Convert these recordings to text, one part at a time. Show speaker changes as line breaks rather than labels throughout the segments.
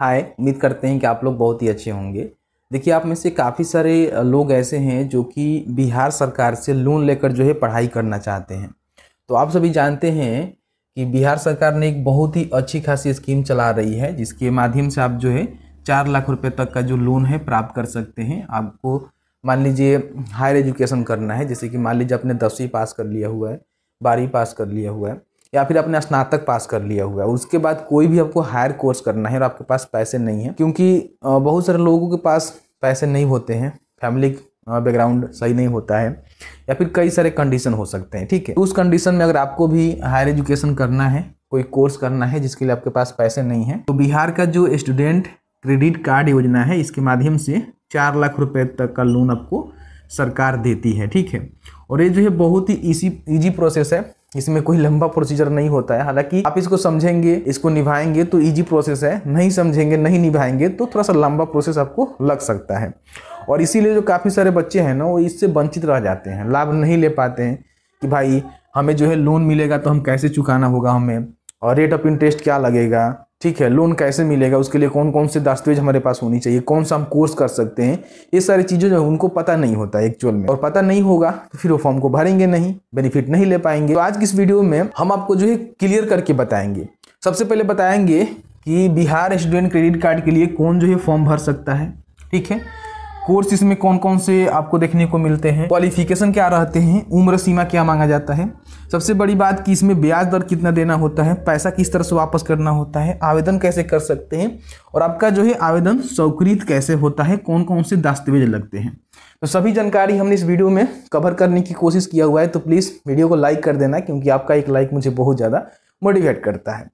हाय उम्मीद करते हैं कि आप लोग बहुत ही अच्छे होंगे देखिए आप में से काफ़ी सारे लोग ऐसे हैं जो कि बिहार सरकार से लोन लेकर जो है पढ़ाई करना चाहते हैं तो आप सभी जानते हैं कि बिहार सरकार ने एक बहुत ही अच्छी खासी स्कीम चला रही है जिसके माध्यम से आप जो है चार लाख रुपए तक का जो लोन है प्राप्त कर सकते हैं आपको मान लीजिए हायर एजुकेशन करना है जैसे कि मान लीजिए आपने दसवीं पास कर लिया हुआ है बारहवीं पास कर लिया हुआ है या फिर आपने स्नातक पास कर लिया हुआ है उसके बाद कोई भी आपको हायर कोर्स करना है और आपके पास पैसे नहीं है क्योंकि बहुत सारे लोगों के पास पैसे नहीं होते हैं फैमिली बैकग्राउंड सही नहीं होता है या फिर कई सारे कंडीशन हो सकते हैं ठीक है उस कंडीशन में अगर आपको भी हायर एजुकेशन करना है कोई कोर्स करना है जिसके लिए आपके पास पैसे नहीं है तो बिहार का जो स्टूडेंट क्रेडिट कार्ड योजना है इसके माध्यम से चार लाख रुपए तक का लोन आपको सरकार देती है ठीक है और ये जो है बहुत ही इजी ईजी प्रोसेस है इसमें कोई लंबा प्रोसीजर नहीं होता है हालांकि आप इसको समझेंगे इसको निभाएंगे तो इजी प्रोसेस है नहीं समझेंगे नहीं निभाएंगे तो थोड़ा सा लंबा प्रोसेस आपको लग सकता है और इसीलिए जो काफ़ी सारे बच्चे हैं ना वो इससे वंचित रह जाते हैं लाभ नहीं ले पाते हैं कि भाई हमें जो है लोन मिलेगा तो हम कैसे चुकाना होगा हमें और रेट ऑफ इंटरेस्ट क्या लगेगा ठीक है लोन कैसे मिलेगा उसके लिए कौन कौन से दस्तावेज हमारे पास होनी चाहिए कौन सा हम कोर्स कर सकते हैं ये सारी चीज़ें जो है उनको पता नहीं होता है एक्चुअल में और पता नहीं होगा तो फिर वो फॉर्म को भरेंगे नहीं बेनिफिट नहीं ले पाएंगे तो आज की इस वीडियो में हम आपको जो है क्लियर करके बताएंगे सबसे पहले बताएंगे कि बिहार स्टूडेंट क्रेडिट कार्ड के लिए कौन जो है फॉर्म भर सकता है ठीक है कोर्स इसमें कौन कौन से आपको देखने को मिलते हैं क्वालिफिकेशन क्या रहते हैं उम्र सीमा क्या मांगा जाता है सबसे बड़ी बात कि इसमें ब्याज दर कितना देना होता है पैसा किस तरह से वापस करना होता है आवेदन कैसे कर सकते हैं और आपका जो है आवेदन स्वीकृत कैसे होता है कौन कौन से दस्तावेज लगते हैं तो सभी जानकारी हमने इस वीडियो में कवर करने की कोशिश किया हुआ है तो प्लीज़ वीडियो को लाइक कर देना क्योंकि आपका एक लाइक मुझे बहुत ज़्यादा मोटिवेट करता है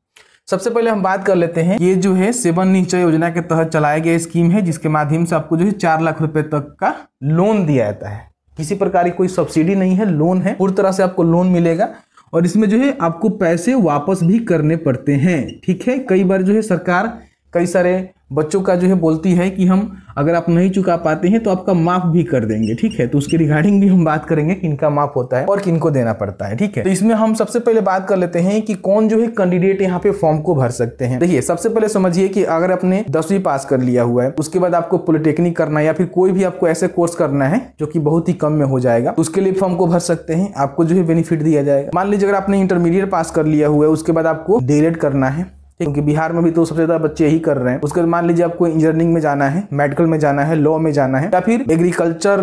सबसे पहले हम बात कर लेते हैं ये जो है सेवन निश्चय योजना के तहत चलाया गया स्कीम है जिसके माध्यम से आपको जो है चार लाख रुपए तक का लोन दिया जाता है किसी प्रकार की कोई सब्सिडी नहीं है लोन है पूरी तरह से आपको लोन मिलेगा और इसमें जो है आपको पैसे वापस भी करने पड़ते हैं ठीक है कई बार जो है सरकार कई सारे बच्चों का जो है बोलती है कि हम अगर आप नहीं चुका पाते हैं तो आपका माफ भी कर देंगे ठीक है तो उसके रिगार्डिंग भी हम बात करेंगे किनका माफ होता है और किनको देना पड़ता है ठीक है तो इसमें हम सबसे पहले बात कर लेते हैं कि कौन जो है कैंडिडेट यहाँ पे फॉर्म को भर सकते हैं देखिए सबसे पहले समझिए कि अगर आपने दसवीं पास कर लिया हुआ है उसके बाद आपको पॉलिटेक्निक करना है या फिर कोई भी आपको ऐसे कोर्स करना है जो कि बहुत ही कम में हो जाएगा उसके लिए फॉर्म को भर सकते हैं आपको जो है बेनिफिट दिया जाएगा मान लीजिए अगर आपने इंटरमीडिएट पास कर लिया हुआ है उसके बाद आपको डी करना है क्योंकि बिहार में भी तो सबसे ज़्यादा बच्चे यही कर रहे हैं उसके बाद मान लीजिए आपको इंजीनियरिंग में जाना है मेडिकल में जाना है लॉ में जाना है या फिर एग्रीकल्चर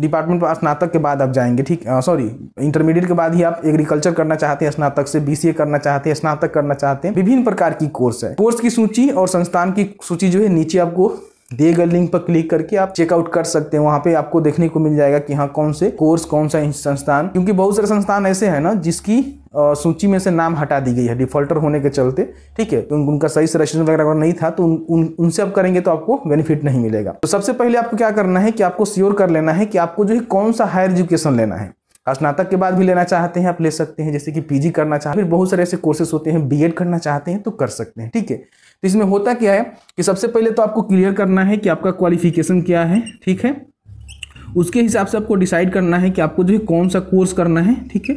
डिपार्टमेंट पर स्नातक के बाद आप जाएंगे ठीक सॉरी इंटरमीडिएट के बाद ही आप एग्रीकल्चर करना चाहते हैं स्नातक से बीसीए करना चाहते हैं स्नातक करना चाहते हैं विभिन्न प्रकार की कोर्स है कोर्स की सूची और संस्थान की सूची जो है नीचे आपको दिए गए लिंक पर क्लिक करके आप चेकआउट कर सकते हैं वहाँ पे आपको देखने को मिल जाएगा कि हाँ कौन से कोर्स कौन सा संस्थान क्योंकि बहुत सारे संस्थान ऐसे हैं ना जिसकी सूची में से नाम हटा दी गई है डिफॉल्टर होने के चलते ठीक है तो उनका सही से रजिस्ट्रेशन वगैरह नहीं था तो उन, उन, उनसे आप करेंगे तो आपको बेनिफिट नहीं मिलेगा तो सबसे पहले आपको क्या करना है कि आपको श्योर कर लेना है कि आपको जो है कौन सा हायर एजुकेशन लेना है स्नातक के बाद भी लेना चाहते हैं आप ले सकते हैं जैसे कि पीजी करना चाहते हैं बहुत सारे ऐसे कोर्सेस होते हैं बीएड करना चाहते हैं तो कर सकते हैं ठीक है तो इसमें होता क्या है कि सबसे पहले तो आपको क्लियर करना है कि आपका क्वालिफिकेशन क्या है ठीक है उसके हिसाब से आपको डिसाइड करना है कि आपको जो है कौन सा कोर्स करना है ठीक है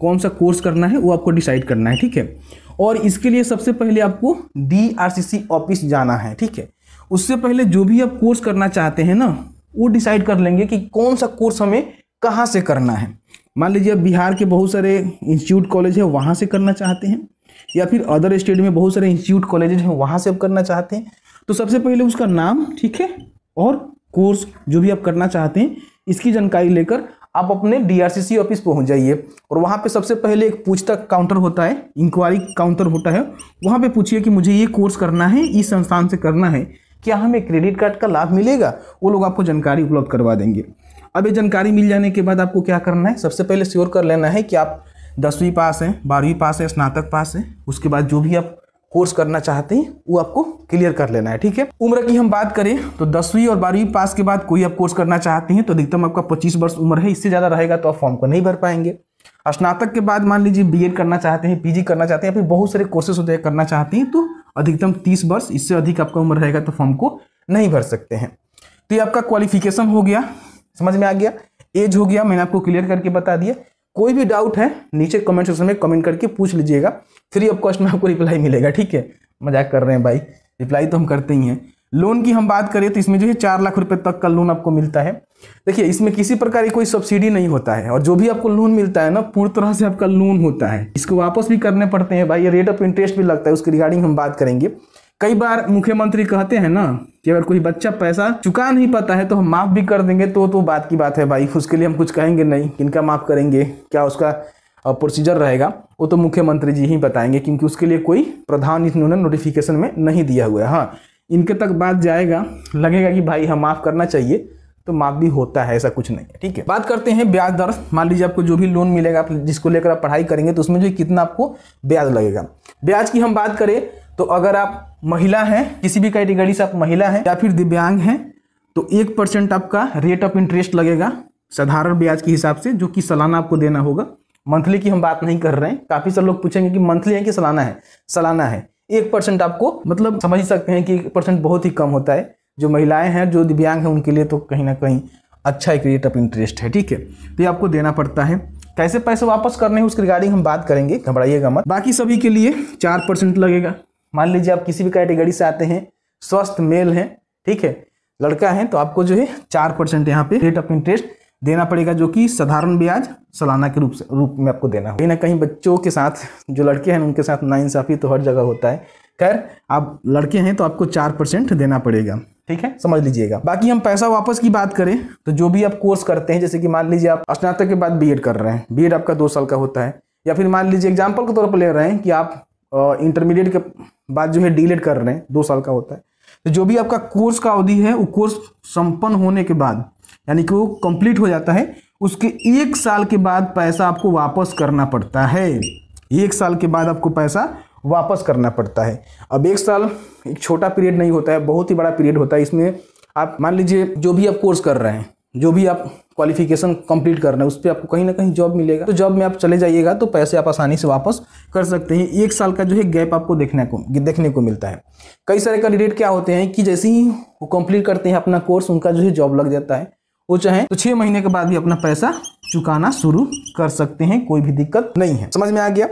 कौन सा कोर्स करना है वो आपको डिसाइड करना है ठीक है और इसके लिए सबसे पहले आपको डी ऑफिस जाना है ठीक है उससे पहले जो भी आप कोर्स करना चाहते हैं ना वो डिसाइड कर लेंगे कि कौन सा कोर्स हमें कहाँ से करना है मान लीजिए आप बिहार के बहुत सारे इंस्टीट्यूट कॉलेज है वहाँ से करना चाहते हैं या फिर अदर स्टेट में बहुत सारे इंस्टीट्यूट कॉलेज हैं वहाँ से आप करना चाहते हैं तो सबसे पहले उसका नाम ठीक है और कोर्स जो भी आप करना चाहते हैं इसकी जानकारी लेकर आप अपने डी ऑफिस पहुंच जाइए और वहाँ पे सबसे पहले एक पूछताछ काउंटर होता है इंक्वायरी काउंटर होता है वहाँ पे पूछिए कि मुझे ये कोर्स करना है इस संस्थान से करना है क्या हमें क्रेडिट कार्ड का लाभ मिलेगा वो लोग आपको जानकारी उपलब्ध करवा देंगे अब ये जानकारी मिल जाने के बाद आपको क्या करना है सबसे पहले श्योर कर लेना है कि आप दसवीं पास हैं बारहवीं पास हैं स्नातक पास हैं उसके बाद जो भी आप कोर्स करना चाहते हैं वो आपको क्लियर कर लेना है ठीक है उम्र की हम बात करें तो दसवीं और बारहवीं पास के बाद कोई आप कोर्स करना चाहते हैं तो अधिकतम आपका पच्चीस वर्ष उम्र है इससे ज़्यादा रहेगा तो आप फॉर्म को नहीं भर पाएंगे स्नातक के बाद मान लीजिए बीएड करना चाहते हैं पीजी करना चाहते हैं या फिर बहुत सारे कोर्सेस होते हैं करना चाहते हैं तो अधिकतम तीस वर्ष इससे अधिक आपका उम्र रहेगा तो फॉर्म को नहीं भर सकते हैं तो ये आपका क्वालिफिकेशन हो गया समझ में आ गया एज हो गया मैंने आपको क्लियर करके बता दिया कोई भी डाउट है नीचे कमेंट सेक्शन में कमेंट करके पूछ लीजिएगा फ्री ऑफ कॉस्ट में आपको रिप्लाई मिलेगा ठीक है मजाक कर रहे हैं भाई रिप्लाई तो हम करते ही हैं लोन की हम बात करें तो इसमें जो है चार लाख रुपए तक का लोन आपको मिलता है देखिए इसमें किसी प्रकार की कोई सब्सिडी नहीं होता है और जो भी आपको लोन मिलता है ना पूरी तरह से आपका लोन होता है इसको वापस भी करने पड़ते हैं भाई रेट ऑफ इंटरेस्ट भी लगता है उसके रिगार्डिंग हम बात करेंगे कई बार मुख्यमंत्री कहते हैं ना कि अगर कोई बच्चा पैसा चुका नहीं पाता है तो हम माफ़ भी कर देंगे तो तो बात की बात है भाई उसके लिए हम कुछ कहेंगे नहीं किनका माफ़ करेंगे क्या उसका प्रोसीजर रहेगा वो तो मुख्यमंत्री जी ही बताएंगे क्योंकि उसके लिए कोई प्रधान इन्होंने नोटिफिकेशन में नहीं दिया हुआ है हाँ इनके तक बात जाएगा लगेगा कि भाई हम हाँ, माफ़ करना चाहिए तो माफ़ भी होता है ऐसा कुछ नहीं है ठीक है बात करते हैं ब्याज दर मान लीजिए आपको जो भी लोन मिलेगा आप जिसको लेकर आप पढ़ाई करेंगे तो उसमें जो कितना आपको ब्याज लगेगा ब्याज की हम बात करें तो अगर आप महिला हैं किसी भी कैटेगरी से आप महिला हैं या फिर दिव्यांग हैं तो एक परसेंट आपका रेट ऑफ इंटरेस्ट लगेगा साधारण ब्याज के हिसाब से जो कि सालाना आपको देना होगा मंथली की हम बात नहीं कर रहे हैं काफी सारे लोग पूछेंगे कि मंथली है कि सालाना है सालाना है एक परसेंट आपको मतलब समझ सकते हैं कि एक परसेंट बहुत ही कम होता है जो महिलाएं हैं जो दिव्यांग हैं उनके लिए तो कहीं ना कहीं अच्छा एक रेट ऑफ इंटरेस्ट है ठीक है तो ये आपको देना पड़ता है कैसे पैसे वापस करने हैं उसके रिगार्डिंग हम बात करेंगे घबराइएगा मत बाकी सभी के लिए चार परसेंट लगेगा मान लीजिए आप किसी भी कैटेगरी से आते हैं स्वस्थ मेल हैं ठीक है लड़का है तो आपको जो है चार परसेंट यहाँ पे रेट ऑफ इंटरेस्ट देना पड़ेगा जो कि साधारण ब्याज सालाना के रूप से रूप में आपको देना होगा ना कहीं बच्चों के साथ जो लड़के हैं उनके साथ नाइंसाफ़ी तो हर जगह होता है खैर आप लड़के हैं तो आपको चार परसेंट देना पड़ेगा ठीक है समझ लीजिएगा बाकी हम पैसा वापस की बात करें तो जो भी आप कोर्स करते हैं जैसे कि मान लीजिए आप स्नातक के बाद बी कर रहे हैं बी आपका दो साल का होता है या फिर मान लीजिए एग्जाम्पल के तौर पर ले रहे हैं कि आप इंटरमीडिएट के बाद जो है डी कर रहे हैं दो साल का होता है तो जो भी आपका कोर्स का अवधि है वो कोर्स संपन्न होने के बाद यानी कि वो कंप्लीट हो जाता है उसके एक साल के बाद पैसा आपको वापस करना पड़ता है एक साल के बाद आपको पैसा वापस करना पड़ता है अब एक साल एक छोटा पीरियड नहीं होता है बहुत ही बड़ा पीरियड होता है इसमें आप मान लीजिए जो भी आप कोर्स कर रहे हैं जो भी आप क्वालिफिकेशन कंप्लीट कर रहे हैं उस पर आपको कहीं ना कहीं जॉब मिलेगा तो जॉब में आप चले जाइएगा तो पैसे आप आसानी से वापस कर सकते हैं एक साल का जो है गैप आपको देखने को देखने को मिलता है कई सारे कैंडिडेट क्या होते हैं कि जैसे ही वो कंप्लीट करते हैं अपना कोर्स उनका जो है जॉब लग जाता है वो चाहे तो छह महीने के बाद भी अपना पैसा चुकाना शुरू कर सकते हैं कोई भी दिक्कत नहीं है समझ में आ गया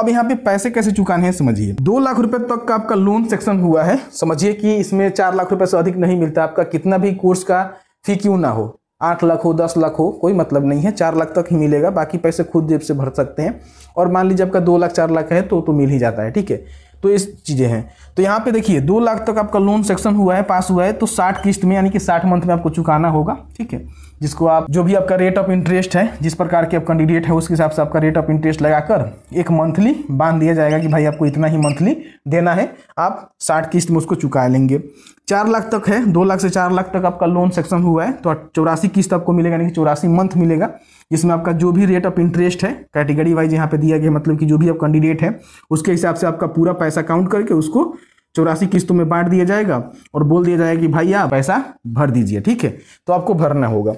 अब यहाँ पे पैसे कैसे चुकाने हैं समझिए दो लाख रुपए तक का आपका लोन सेक्शन हुआ है समझिए कि इसमें चार लाख रुपए से अधिक नहीं मिलता आपका कितना भी कोर्स का फी क्यों ना हो आठ लाख हो दस लाख हो कोई मतलब नहीं है चार लाख तक ही मिलेगा बाकी पैसे खुद जेब से भर सकते हैं और मान लीजिए आपका दो लाख चार लाख है तो तो मिल ही जाता है ठीक है तो इस चीज़ें हैं तो यहाँ पे देखिए दो लाख तक आपका लोन सेक्शन हुआ है पास हुआ है तो साठ किस्त में यानी कि साठ मंथ में आपको चुकाना होगा ठीक है जिसको आप जो भी आपका रेट ऑफ इंटरेस्ट है जिस प्रकार के आप कैंडिडेट है उसके हिसाब से आपका रेट ऑफ इंटरेस्ट लगाकर एक मंथली बांध दिया जाएगा कि भाई आपको इतना ही मंथली देना है आप साठ किस्त में उसको चुका लेंगे चार लाख तक है दो लाख से चार लाख तक आपका लोन सेक्शन हुआ है तो चौरासी किस्त आपको मिलेगा यानी कि चौरासी मंथ मिलेगा जिसमें आपका जो भी रेट ऑफ इंटरेस्ट है कैटेगरी वाइज यहाँ पे दिया गया मतलब कि जो भी आप कैंडिडेट है उसके हिसाब से आपका पूरा पैसा काउंट करके उसको चौरासी किस्तों में बांट दिया जाएगा और बोल दिया जाएगा कि भाई आप पैसा भर दीजिए ठीक है तो आपको भरना होगा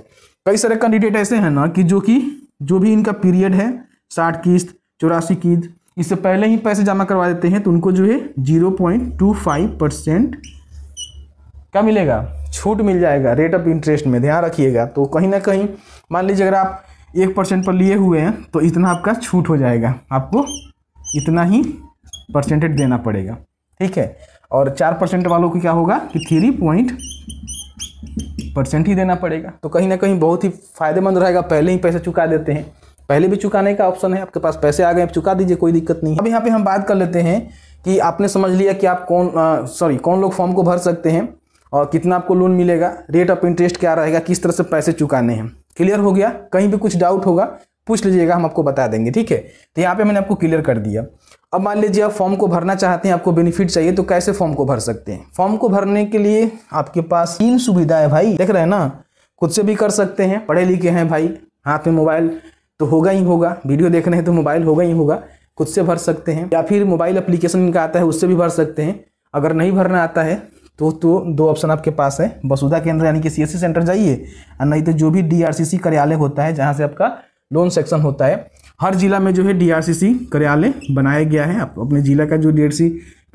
कई सारे कैंडिडेट ऐसे हैं ना कि जो कि जो भी इनका पीरियड है साठ किस्त चौरासी किस्त इससे पहले ही पैसे जमा करवा देते हैं तो उनको जो है zero point two five percent क्या मिलेगा छूट मिल जाएगा रेट ऑफ इंटरेस्ट में ध्यान रखिएगा तो कहीं ना कहीं मान लीजिए अगर आप एक परसेंट पर लिए हुए हैं तो इतना आपका छूट हो जाएगा आपको इतना ही परसेंटेज देना पड़ेगा ठीक है और चार परसेंट वालों को क्या होगा कि थ्री पॉइंट परसेंट ही देना पड़ेगा तो कहीं ना कहीं बहुत ही फायदेमंद रहेगा पहले ही पैसे चुका देते हैं पहले भी चुकाने का ऑप्शन है आपके पास पैसे आ गए आप चुका दीजिए कोई दिक्कत नहीं अब यहाँ पे हम बात कर लेते हैं कि आपने समझ लिया कि आप कौन सॉरी कौन लोग फॉर्म को भर सकते हैं और कितना आपको लोन मिलेगा रेट ऑफ इंटरेस्ट क्या रहेगा किस तरह से पैसे चुकाने हैं क्लियर हो गया कहीं भी कुछ डाउट होगा पूछ लीजिएगा हम आपको बता देंगे ठीक है तो यहाँ पे मैंने आपको क्लियर कर दिया अब मान लीजिए आप फॉर्म को भरना चाहते हैं आपको बेनिफिट चाहिए तो कैसे फॉर्म को भर सकते हैं फॉर्म को भरने के लिए आपके पास तीन सुविधा है भाई देख रहे हैं ना खुद से भी कर सकते हैं पढ़े लिखे हैं भाई हाथ में मोबाइल तो होगा ही होगा वीडियो देख रहे हैं तो मोबाइल होगा ही होगा खुद से भर सकते हैं या फिर मोबाइल अप्लीकेशन इनका आता है उससे भी भर सकते हैं अगर नहीं भरना आता है तो तो दो ऑप्शन आपके पास है वसुधा केंद्र यानी कि सीएससी सेंटर जाइए और नहीं तो जो भी डीआरसीसी कार्यालय होता है जहाँ से आपका लोन सेक्शन होता है हर जिला में जो है डीआरसीसी कार्यालय बनाया गया है आप अपने जिला का जो डीआरसी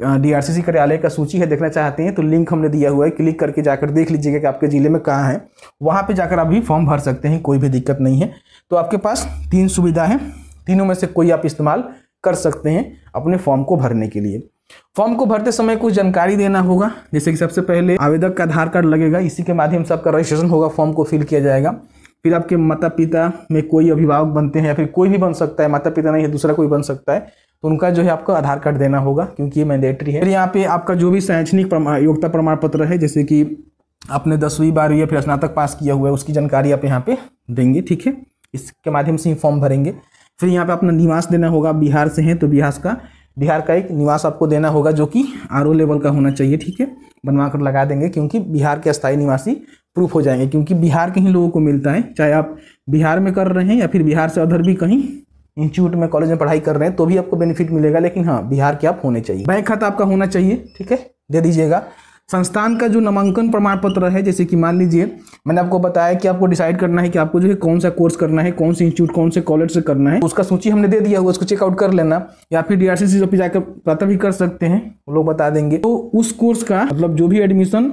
डीआरसीसी कार्यालय का सूची है देखना चाहते हैं तो लिंक हमने दिया हुआ है क्लिक करके जाकर देख लीजिएगा कि आपके ज़िले में कहाँ है वहाँ पर जाकर आप भी फॉर्म भर सकते हैं कोई भी दिक्कत नहीं है तो आपके पास तीन सुविधा है तीनों में से कोई आप इस्तेमाल कर सकते हैं अपने फॉर्म को भरने के लिए फॉर्म को भरते समय कुछ जानकारी देना होगा जैसे कि सबसे पहले आवेदक का आधार कार्ड लगेगा इसी के माध्यम से आपका रजिस्ट्रेशन होगा फॉर्म को फिल किया जाएगा फिर आपके माता पिता में कोई अभिभावक बनते हैं या फिर कोई भी बन सकता है माता पिता नहीं है दूसरा कोई बन सकता है तो उनका जो है आपको आधार कार्ड देना होगा क्योंकि ये मैंडेटरी है फिर यहाँ पे आपका जो भी शैक्षणिक योग्यता प्रमाण पत्र है जैसे कि आपने दसवीं बारहवीं या फिर स्नातक पास किया हुआ है उसकी जानकारी आप यहाँ पे देंगे ठीक है इसके माध्यम से ही फॉर्म भरेंगे फिर यहाँ पे अपना निवास देना होगा बिहार से हैं तो बिहार का बिहार का एक निवास आपको देना होगा जो कि आर लेवल का होना चाहिए ठीक है बनवा कर लगा देंगे क्योंकि बिहार के स्थायी निवासी प्रूफ हो जाएंगे क्योंकि बिहार के ही लोगों को मिलता है चाहे आप बिहार में कर रहे हैं या फिर बिहार से अदर भी कहीं इंस्टीट्यूट में कॉलेज में पढ़ाई कर रहे हैं तो भी आपको बेनिफिट मिलेगा लेकिन हाँ बिहार के आप होने चाहिए बैंक खाता आपका होना चाहिए ठीक है दे दीजिएगा संस्थान का जो नामांकन प्रमाण पत्र है जैसे कि मान लीजिए मैंने आपको बताया कि आपको डिसाइड करना है कि आपको जो है कौन सा कोर्स करना है कौन से इंस्टीट्यूट कौन से कॉलेज से करना है उसका सूची हमने दे दिया हुआ उसको चेकआउट कर लेना या फिर डीआरसीसी ऑफिस जाकर प्राप्त भी कर सकते हैं वो लोग बता देंगे तो उस कोर्स का मतलब जो भी एडमिशन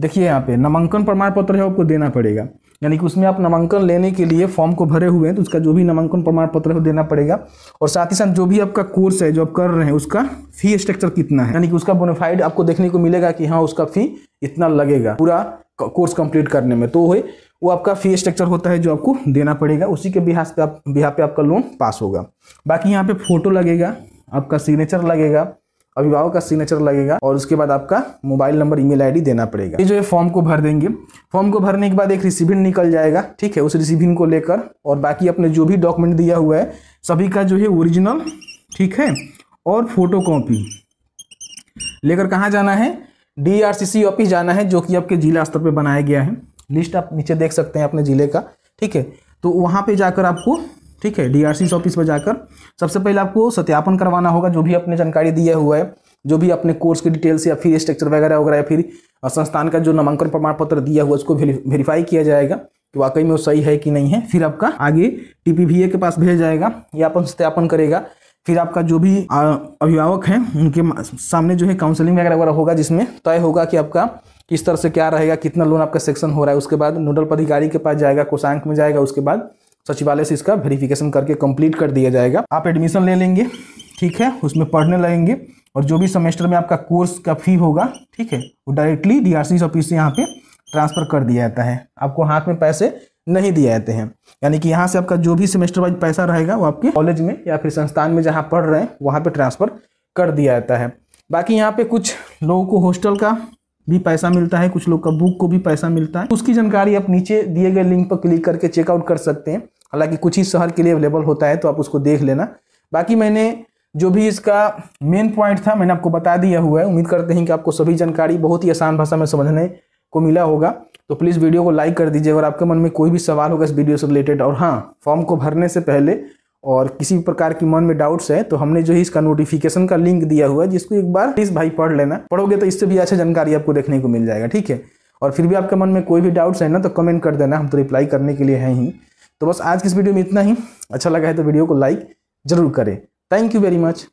देखिए यहाँ पे नामांकन प्रमाण पत्र है आपको देना पड़ेगा यानी कि उसमें आप नामांकन लेने के लिए फॉर्म को भरे हुए हैं तो उसका जो भी नामांकन प्रमाण पत्र है देना पड़ेगा और साथ ही साथ जो भी आपका कोर्स है जो आप कर रहे हैं उसका फी स्ट्रक्चर कितना है यानी कि उसका बोनोफाइड आपको देखने को मिलेगा कि हाँ उसका फी इतना लगेगा पूरा कोर्स कंप्लीट करने में तो वही वो आपका फी स्ट्रक्चर होता है जो आपको देना पड़ेगा उसी के बिहार पे आप बिहार पे आपका लोन पास होगा बाकी यहाँ पे फोटो लगेगा आपका सिग्नेचर लगेगा अभिभावक का सिग्नेचर लगेगा और उसके बाद आपका मोबाइल नंबर ईमेल आईडी देना पड़ेगा ये जो है फॉर्म को भर देंगे फॉर्म को भरने के बाद एक रिसिविन निकल जाएगा ठीक है उस रिसिविन को लेकर और बाकी अपने जो भी डॉक्यूमेंट दिया हुआ है सभी का जो है ओरिजिनल ठीक है और फोटो कॉपी लेकर कहाँ जाना है सी ऑफिस जाना है जो कि आपके जिला स्तर पर बनाया गया है लिस्ट आप नीचे देख सकते हैं अपने ज़िले का ठीक है तो वहाँ पर जाकर आपको ठीक है डीआरसी ऑफिस पर जाकर सबसे पहले आपको सत्यापन करवाना होगा जो भी अपने जानकारी दिया हुआ है जो भी अपने कोर्स की डिटेल्स या फिर स्ट्रक्चर वगैरह वगैरह या फिर संस्थान का जो नामांकन प्रमाण पत्र दिया हुआ उसको वेरीफाई किया जाएगा कि वाकई में वो सही है कि नहीं है फिर आपका आगे टी के पास भेजा जाएगा या अपन सत्यापन करेगा फिर आपका जो भी अभिभावक हैं उनके सामने जो है काउंसलिंग वगैरह वगैरह होगा जिसमें तय होगा कि आपका किस तरह से क्या रहेगा कितना लोन आपका सेक्शन हो रहा है उसके बाद नोडल पदाधिकारी के पास जाएगा कोषांक में जाएगा उसके बाद सचिवालय से इसका वेरिफिकेशन करके कंप्लीट कर दिया जाएगा आप एडमिशन ले लेंगे ठीक है उसमें पढ़ने लगेंगे और जो भी सेमेस्टर में आपका कोर्स का फी होगा ठीक है वो डायरेक्टली डी सी ऑफिस से यहाँ पे ट्रांसफर कर दिया जाता है आपको हाथ में पैसे नहीं दिए जाते हैं यानी कि यहाँ से आपका जो भी सेमेस्टर वाइज पैसा रहेगा वो आपके कॉलेज में या फिर संस्थान में जहाँ पढ़ रहे हैं वहाँ पर ट्रांसफ़र कर दिया जाता है बाकी यहाँ पे कुछ लोगों को हॉस्टल का भी पैसा मिलता है कुछ लोग का बुक को भी पैसा मिलता है उसकी जानकारी आप नीचे दिए गए लिंक पर क्लिक करके चेकआउट कर सकते हैं हालांकि कुछ ही शहर के लिए अवेलेबल होता है तो आप उसको देख लेना बाकी मैंने जो भी इसका मेन पॉइंट था मैंने आपको बता दिया हुआ है उम्मीद करते हैं कि आपको सभी जानकारी बहुत ही आसान भाषा में समझने को मिला होगा तो प्लीज़ वीडियो को लाइक कर दीजिए अगर आपके मन में कोई भी सवाल होगा इस वीडियो से रिलेटेड और हाँ फॉर्म को भरने से पहले और किसी भी प्रकार की मन में डाउट्स है तो हमने जो है इसका नोटिफिकेशन का लिंक दिया हुआ है जिसको एक बार प्लीज़ भाई पढ़ लेना पढ़ोगे तो इससे भी अच्छा जानकारी आपको देखने को मिल जाएगा ठीक है और फिर भी आपके मन में कोई भी डाउट्स है ना तो कमेंट कर देना हम तो रिप्लाई करने के लिए हैं ही तो बस आज की इस वीडियो में इतना ही अच्छा लगा है तो वीडियो को लाइक जरूर करें थैंक यू वेरी मच